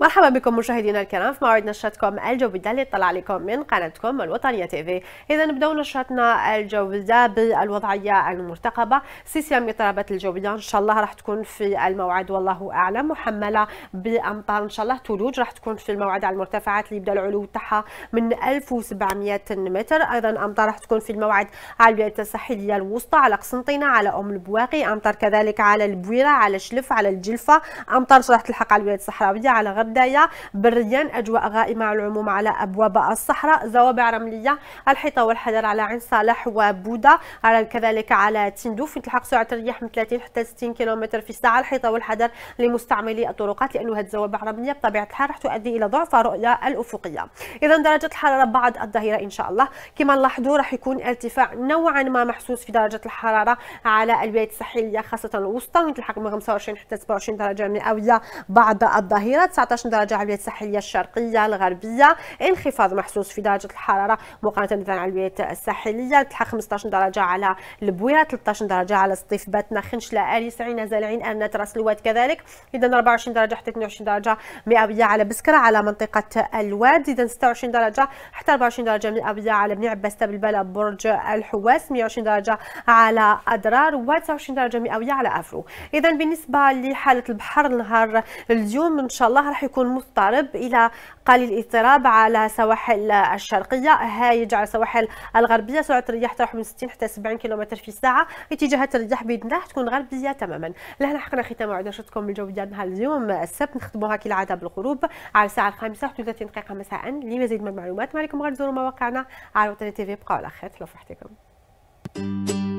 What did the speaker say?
مرحبا بكم مشاهدينا الكرام في موعد نشرتكم الجوبدة اللي طلع لكم من قناتكم الوطنيه تيفي اذا نبداو نشرتنا الجوبدة بالوضعيه المرتقبه سيسيا من اضطرابات ان شاء الله راح تكون في الموعد والله اعلم محمله بامطار ان شاء الله ثلوج راح تكون في الموعد على المرتفعات اللي يبدا العلو تاعها من 1700 متر ايضا امطار راح تكون في الموعد على الولايات الساحليه الوسطى على قسنطينه على ام البواقي امطار كذلك على البويره على شلف على الجلفه امطار راح تلحق على الولايات الصحراويه على غرب الغداية بريان أجواء غائمة على العموم على أبواب الصحراء زوابع رملية الحيطة والحجر على عين صالح وبودة كذلك على تندوف تلحق سرعة الرياح من 30 حتى 60 كيلومتر في الساعة الحيطة والحجر لمستعملي الطرقات لأنه هذه الزوابع رملية بطبيعة الحال راح تؤدي إلى ضعف الرؤية الأفقية إذا درجة الحرارة بعد الظهيرة إن شاء الله كما نلاحظوا راح يكون ارتفاع نوعا ما محسوس في درجة الحرارة على الولايات الساحلية خاصة الوسطى تلحق من 25 حتى 27 درجة مئوية بعد الظهيرة 19 18 درجه على الولايات الساحليه الشرقيه الغربيه انخفاض محسوس في درجه الحراره مقارنه مثلا على الولايات الساحليه تلحق 15 درجه على البويره 13 درجه على سطيف باتنا خنشله اريس عين زالعين ارنات راس الواد كذلك اذا 24 درجه حتى 22 درجه مئويه على بسكره على منطقه الواد اذا 26 درجه حتى 24 درجه مئويه على بني عباس تبلبله برج الحواس 120 درجه على اضرار و29 درجه مئويه على افرو اذا بالنسبه لحاله البحر نهار اليوم ان شاء الله راح يكون مضطرب الى قليل الاضطراب على سواحل الشرقيه هايج على السواحل الغربيه سرعه الرياح تروح من 60 حتى 70 كم في الساعه اتجاهات الرياح باذن الله تكون غربيه تماما لهنا حقنا ختام موعد نشرتكم الجو ديال نهار اليوم السبت نختموها كالعاده بالغروب على الساعه 5 31 دقيقه مساء لمزيد من المعلومات ما عليكم غير تزوروا مواقعنا على وطني تي في بقاو على خير تهلاو في Thank you.